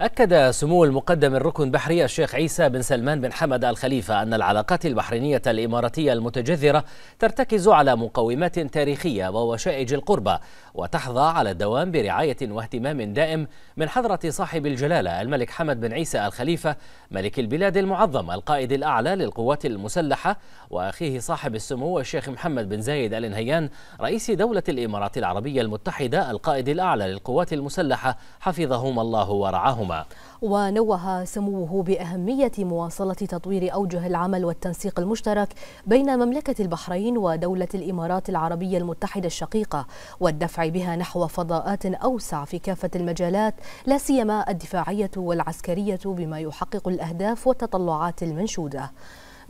أكد سمو المقدم الركن بحري الشيخ عيسى بن سلمان بن حمد الخليفة أن العلاقات البحرينية الإماراتية المتجذرة ترتكز على مقومات تاريخية ووشائج القربة وتحظى على الدوام برعاية واهتمام دائم من حضرة صاحب الجلالة الملك حمد بن عيسى الخليفة ملك البلاد المعظم القائد الأعلى للقوات المسلحة وأخيه صاحب السمو الشيخ محمد بن زايد آل نهيان رئيس دولة الإمارات العربية المتحدة القائد الأعلى للقوات المسلحة حفظهم الله ورعاهم بينهما ونوه سموه بأهمية مواصلة تطوير أوجه العمل والتنسيق المشترك بين مملكة البحرين ودولة الإمارات العربية المتحدة الشقيقة والدفع بها نحو فضاءات أوسع في كافة المجالات لا سيما الدفاعية والعسكرية بما يحقق الأهداف والتطلعات المنشودة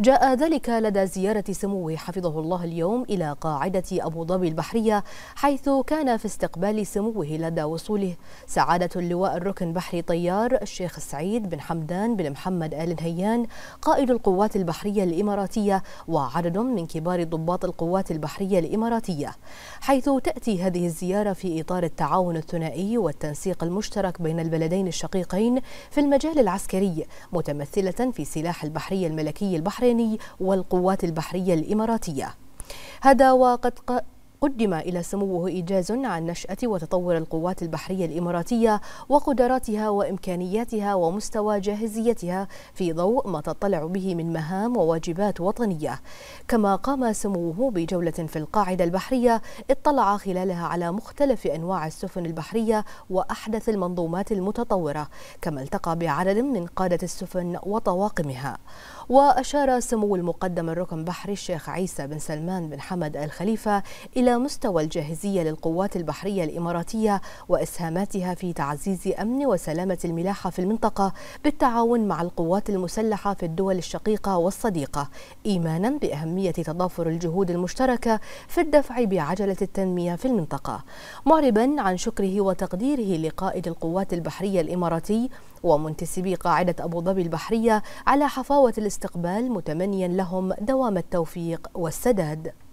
جاء ذلك لدى زيارة سموه حفظه الله اليوم إلى قاعدة أبو ظبي البحرية حيث كان في استقبال سموه لدى وصوله سعادة اللواء الركن بحري طيار الشيخ سعيد بن حمدان بن محمد آل نهيان قائد القوات البحرية الإماراتية وعدد من كبار ضباط القوات البحرية الإماراتية حيث تأتي هذه الزيارة في إطار التعاون الثنائي والتنسيق المشترك بين البلدين الشقيقين في المجال العسكري متمثلة في سلاح البحرية الملكي البحري البحريني والقوات البحرية الإماراتية هذا وقد قدم إلى سموه إيجاز عن نشأة وتطور القوات البحرية الإماراتية وقدراتها وإمكانياتها ومستوى جاهزيتها في ضوء ما تطلع به من مهام وواجبات وطنية كما قام سموه بجولة في القاعدة البحرية اطلع خلالها على مختلف أنواع السفن البحرية وأحدث المنظومات المتطورة كما التقى بعدد من قادة السفن وطواقمها وأشار سمو المقدم الركن بحري الشيخ عيسى بن سلمان بن حمد الخليفة إلى مستوى الجاهزية للقوات البحرية الإماراتية وإسهاماتها في تعزيز أمن وسلامة الملاحة في المنطقة بالتعاون مع القوات المسلحة في الدول الشقيقة والصديقة إيمانا بأهمية تضافر الجهود المشتركة في الدفع بعجلة التنمية في المنطقة معربا عن شكره وتقديره لقائد القوات البحرية الإماراتي ومنتسبي قاعدة أبو ظبي البحرية على حفاوة الاستقبال متمنيا لهم دوام التوفيق والسداد